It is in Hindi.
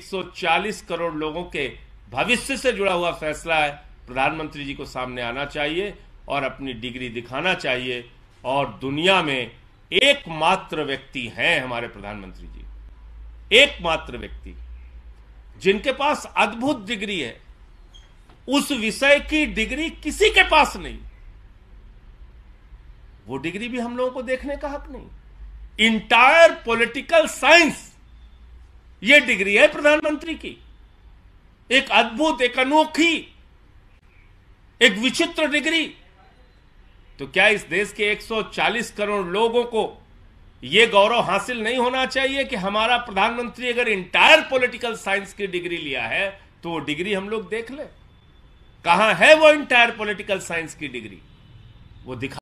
140 करोड़ लोगों के भविष्य से जुड़ा हुआ फैसला है प्रधानमंत्री जी को सामने आना चाहिए और अपनी डिग्री दिखाना चाहिए और दुनिया में एकमात्र व्यक्ति हैं हमारे प्रधानमंत्री जी एकमात्र व्यक्ति जिनके पास अद्भुत डिग्री है उस विषय की डिग्री किसी के पास नहीं वो डिग्री भी हम लोगों को देखने का हक नहीं इंटायर पॉलिटिकल साइंस यह डिग्री है प्रधानमंत्री की एक अद्भुत एक अनोखी एक विचित्र डिग्री तो क्या इस देश के 140 करोड़ लोगों को यह गौरव हासिल नहीं होना चाहिए कि हमारा प्रधानमंत्री अगर इंटायर पॉलिटिकल साइंस की डिग्री लिया है तो वो डिग्री हम लोग देख ले कहां है वो इंटायर पॉलिटिकल साइंस की डिग्री वो दिखा